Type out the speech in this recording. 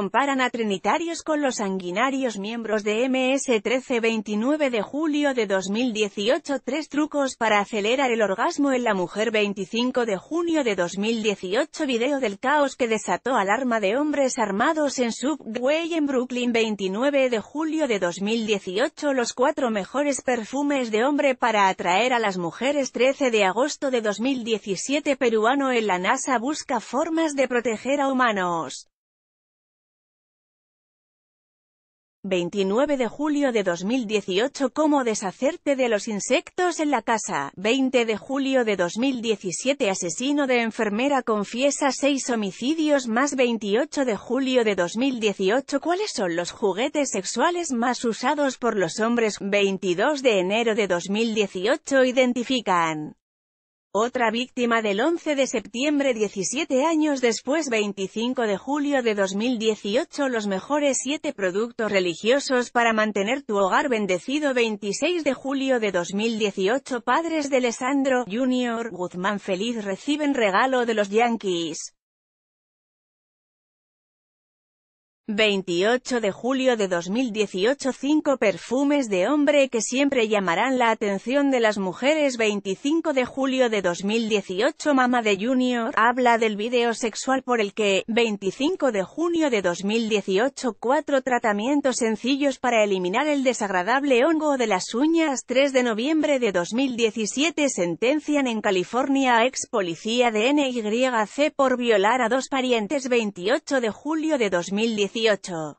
comparan a trinitarios con los sanguinarios miembros de MS-13 29 de julio de 2018 Tres trucos para acelerar el orgasmo en la mujer 25 de junio de 2018 Video del caos que desató alarma de hombres armados en Subway en Brooklyn 29 de julio de 2018 Los cuatro mejores perfumes de hombre para atraer a las mujeres 13 de agosto de 2017 Peruano en la NASA busca formas de proteger a humanos 29 de julio de 2018 Cómo deshacerte de los insectos en la casa, 20 de julio de 2017 Asesino de enfermera confiesa 6 homicidios más 28 de julio de 2018 ¿Cuáles son los juguetes sexuales más usados por los hombres? 22 de enero de 2018 Identifican otra víctima del 11 de septiembre 17 años después 25 de julio de 2018 Los mejores 7 productos religiosos para mantener tu hogar bendecido 26 de julio de 2018 Padres de Alessandro Jr. Guzmán Feliz reciben regalo de los Yankees 28 de julio de 2018 5 perfumes de hombre que siempre llamarán la atención de las mujeres 25 de julio de 2018 mamá de Junior, habla del video sexual por el que, 25 de junio de 2018 4 tratamientos sencillos para eliminar el desagradable hongo de las uñas 3 de noviembre de 2017 sentencian en California a ex policía de NYC por violar a dos parientes 28 de julio de 2018 ocho